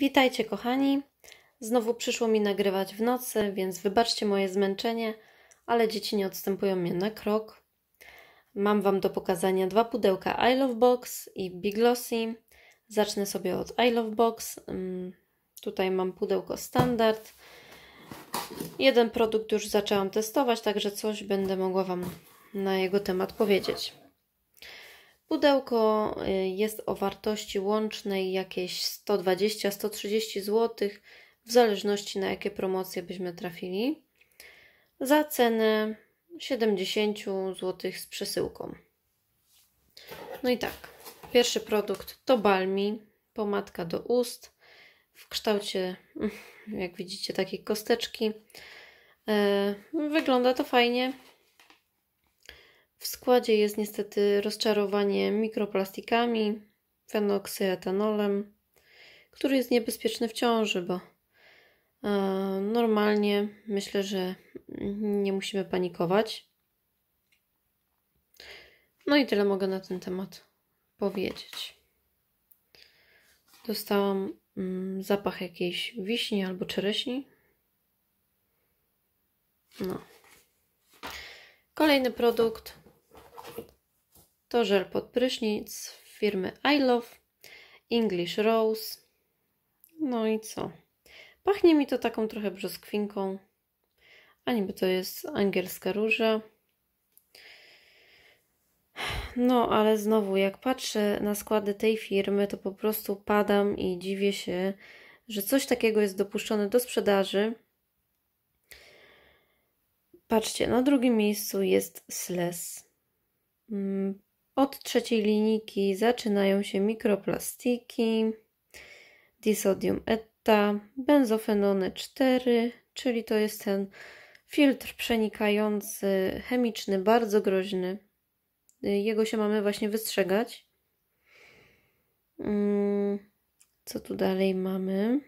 Witajcie kochani. Znowu przyszło mi nagrywać w nocy, więc wybaczcie moje zmęczenie, ale dzieci nie odstępują mnie na krok. Mam Wam do pokazania dwa pudełka I Love Box i Big Lossy Zacznę sobie od I Love Box. Mm, tutaj mam pudełko standard. Jeden produkt już zaczęłam testować, także coś będę mogła Wam na jego temat powiedzieć. Pudełko y, jest o wartości łącznej jakieś 120-130 zł, w zależności na jakie promocje byśmy trafili, za cenę 70 zł z przesyłką. No i tak, pierwszy produkt to Balmi, pomadka do ust w kształcie, jak widzicie, takiej kosteczki. Y, wygląda to fajnie, w składzie jest niestety rozczarowanie mikroplastikami, fenoksyetanolem, który jest niebezpieczny w ciąży, bo e, normalnie myślę, że nie musimy panikować. No i tyle mogę na ten temat powiedzieć. Dostałam mm, zapach jakiejś wiśni albo czereśni. No. Kolejny produkt to żel pod prysznic firmy I Love, English Rose. No i co? Pachnie mi to taką trochę brzoskwinką. A niby to jest angielska róża. No, ale znowu, jak patrzę na składy tej firmy, to po prostu padam i dziwię się, że coś takiego jest dopuszczone do sprzedaży. Patrzcie, na drugim miejscu jest Sles. Mm, od trzeciej linijki zaczynają się mikroplastiki, disodium etta, benzofenony 4, czyli to jest ten filtr przenikający, chemiczny, bardzo groźny. Jego się mamy właśnie wystrzegać. Mm, co tu dalej mamy?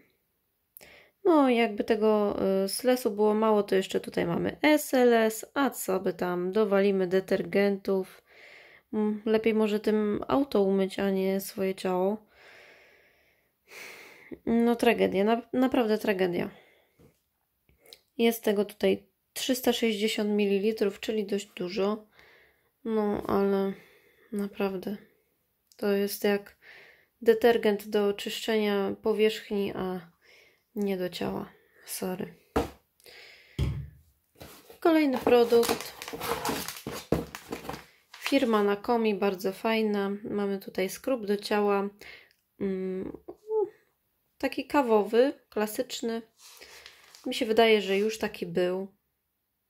No, jakby tego y, slesu było mało, to jeszcze tutaj mamy SLS, a co by tam, dowalimy detergentów, Mm, lepiej może tym auto umyć, a nie swoje ciało. No tragedia, na, naprawdę tragedia. Jest tego tutaj 360 ml, czyli dość dużo. No, ale naprawdę to jest jak detergent do czyszczenia powierzchni, a nie do ciała. Sorry. Kolejny produkt. Firma Nakomi, bardzo fajna. Mamy tutaj skrób do ciała, mm, no, taki kawowy, klasyczny. Mi się wydaje, że już taki był.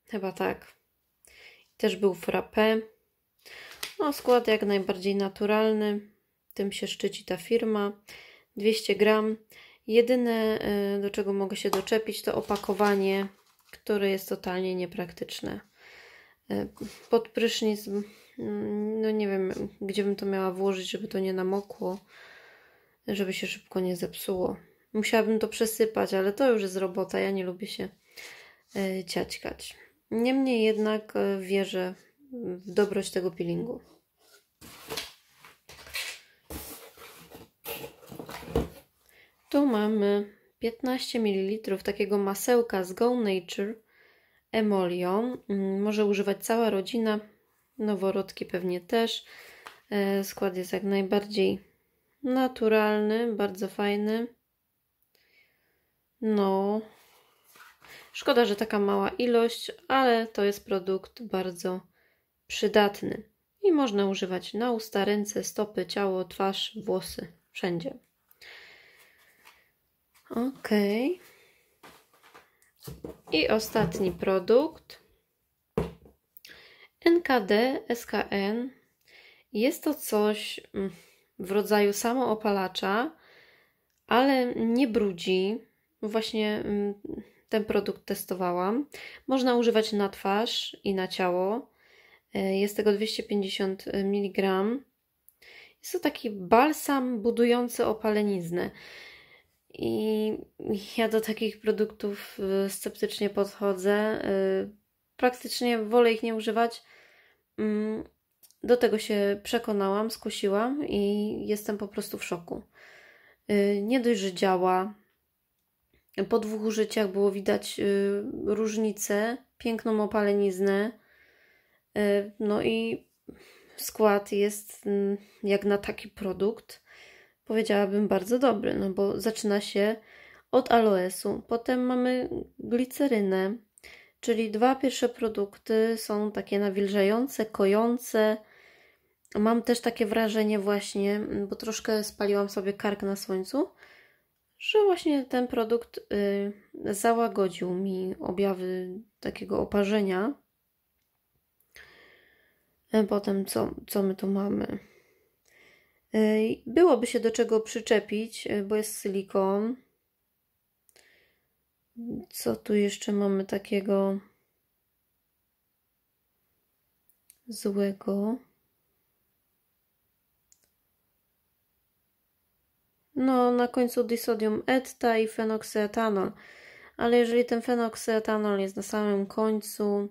Chyba tak. Też był frappe. No, skład jak najbardziej naturalny. Tym się szczyci ta firma. 200 gram. Jedyne, y, do czego mogę się doczepić, to opakowanie, które jest totalnie niepraktyczne. Y, pod prysznic Mm, no nie wiem, gdzie bym to miała włożyć, żeby to nie namokło, żeby się szybko nie zepsuło. Musiałabym to przesypać, ale to już jest robota, ja nie lubię się e, ciaćkać. Niemniej jednak e, wierzę w dobrość tego peelingu. Tu mamy 15 ml takiego masełka z Go Nature Emolion. Mm, może używać cała rodzina noworodki pewnie też. E, skład jest jak najbardziej naturalny, bardzo fajny. No, szkoda, że taka mała ilość, ale to jest produkt bardzo przydatny i można używać na usta, ręce, stopy, ciało, twarz, włosy, wszędzie. Ok. I ostatni produkt. NKD, SKN jest to coś mm, w rodzaju samoopalacza, ale nie brudzi. Właśnie mm, ten produkt testowałam. Można używać na twarz i na ciało. E, jest tego 250 e, mg. Jest to taki balsam budujący opaleniznę. I ja do takich produktów e, sceptycznie podchodzę praktycznie wolę ich nie używać. Mm, do tego się przekonałam, skusiłam i jestem po prostu w szoku. Y, nie dość, że działa. Po dwóch użyciach było widać y, różnicę, piękną opaleniznę. Y, no i skład jest mm, jak na taki produkt, powiedziałabym bardzo dobry, no bo zaczyna się od aloesu, potem mamy glicerynę, Czyli dwa pierwsze produkty są takie nawilżające, kojące. Mam też takie wrażenie właśnie, mm, bo troszkę spaliłam sobie kark na słońcu, że właśnie ten produkt y, załagodził mi objawy takiego oparzenia. E, potem co, co my tu mamy? Y, byłoby się do czego przyczepić, y, bo jest silikon. Co tu jeszcze mamy takiego złego? No, na końcu disodium etta i fenoksyetanol. Ale jeżeli ten fenoksyetanol jest na samym końcu,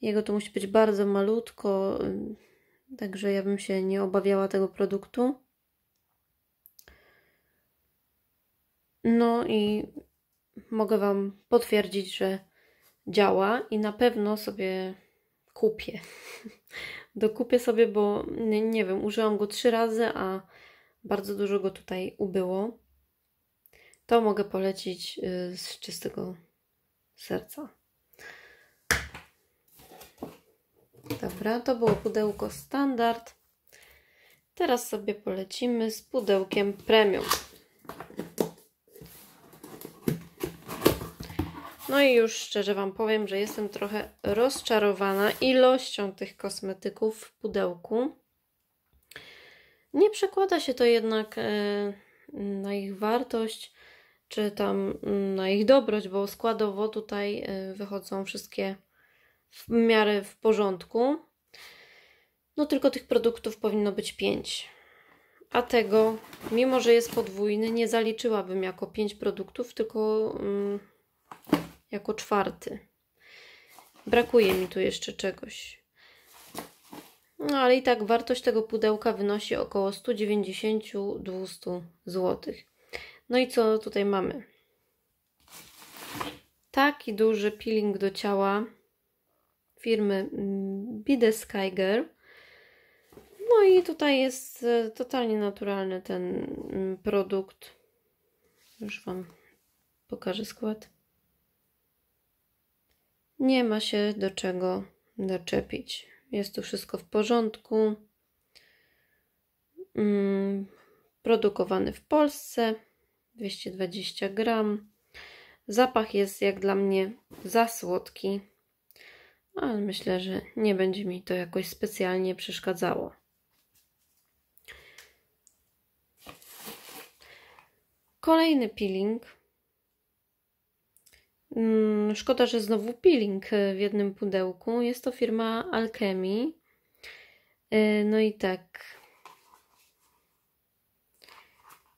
jego to musi być bardzo malutko, także ja bym się nie obawiała tego produktu. No i mogę Wam potwierdzić, że działa i na pewno sobie kupię. Dokupię sobie, bo nie, nie wiem, użyłam go trzy razy, a bardzo dużo go tutaj ubyło. To mogę polecić y, z czystego serca. Dobra, to było pudełko standard. Teraz sobie polecimy z pudełkiem premium. No i już szczerze Wam powiem, że jestem trochę rozczarowana ilością tych kosmetyków w pudełku. Nie przekłada się to jednak e, na ich wartość czy tam mm, na ich dobroć, bo składowo tutaj e, wychodzą wszystkie w miarę w porządku. No tylko tych produktów powinno być 5. A tego, mimo że jest podwójny, nie zaliczyłabym jako 5 produktów, tylko mm, jako czwarty. Brakuje mi tu jeszcze czegoś. No ale i tak wartość tego pudełka wynosi około 190-200 zł. No i co tutaj mamy? Taki duży peeling do ciała firmy mm, Bideskaiger. No i tutaj jest e, totalnie naturalny ten mm, produkt. Już Wam pokażę skład. Nie ma się do czego doczepić. Jest tu wszystko w porządku. Mm, produkowany w Polsce 220 gram. Zapach jest jak dla mnie za słodki, ale myślę, że nie będzie mi to jakoś specjalnie przeszkadzało. Kolejny peeling Mm, szkoda, że znowu peeling e, w jednym pudełku. Jest to firma Alchemy. E, no i tak.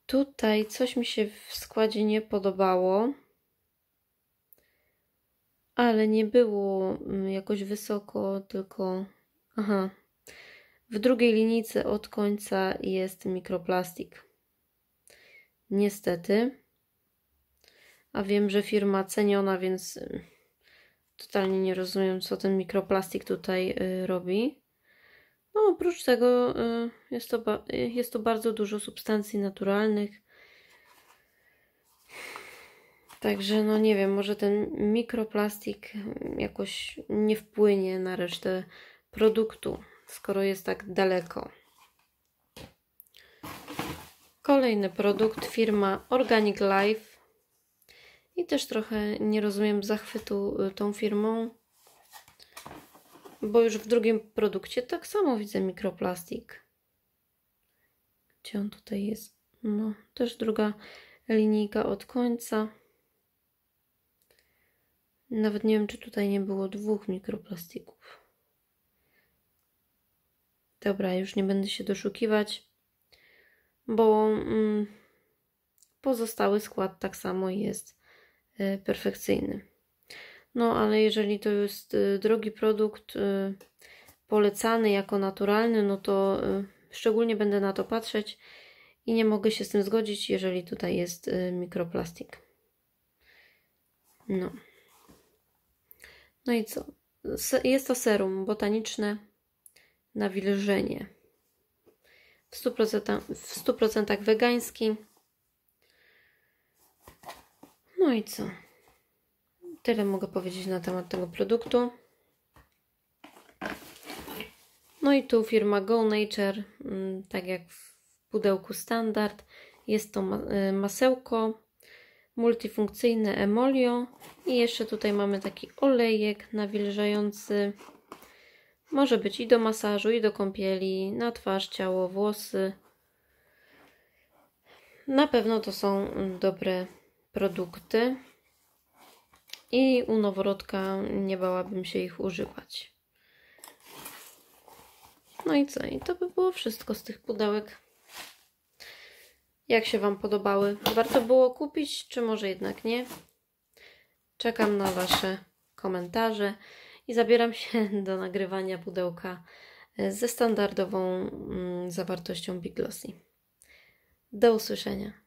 Tutaj coś mi się w składzie nie podobało, ale nie było mm, jakoś wysoko, tylko. Aha. W drugiej linijce od końca jest mikroplastik. Niestety a wiem, że firma ceniona, więc y, totalnie nie rozumiem, co ten mikroplastik tutaj y, robi. No, oprócz tego y, jest to, jest to bardzo dużo substancji naturalnych. Także, no nie wiem, może ten mikroplastik mm, jakoś nie wpłynie na resztę produktu, skoro jest tak daleko. Kolejny produkt firma Organic Life i też trochę nie rozumiem zachwytu y, tą firmą, bo już w drugim produkcie tak samo widzę mikroplastik. Gdzie on tutaj jest? No, też druga linijka od końca. Nawet nie wiem, czy tutaj nie było dwóch mikroplastików. Dobra, już nie będę się doszukiwać, bo mm, pozostały skład tak samo jest Y, perfekcyjny. No, ale jeżeli to jest y, drogi produkt y, polecany jako naturalny, no to szczególnie będę na to patrzeć i nie mogę się z tym zgodzić, jeżeli tutaj jest mikroplastik. No. No i co? Jest to serum botaniczne nawilżenie. W 100%, w 100 wegański i co? Tyle mogę powiedzieć na temat tego produktu. No i tu firma Go Nature, mm, tak jak w pudełku standard, jest to y, masełko multifunkcyjne Emolio i jeszcze tutaj mamy taki olejek nawilżający. Może być i do masażu, i do kąpieli, na twarz, ciało, włosy. Na pewno to są dobre produkty i u noworodka nie bałabym się ich używać. No i co? I to by było wszystko z tych pudełek. Jak się Wam podobały? Warto było kupić, czy może jednak nie? Czekam na Wasze komentarze i zabieram się do nagrywania pudełka ze standardową mm, zawartością Big Glossy. Do usłyszenia.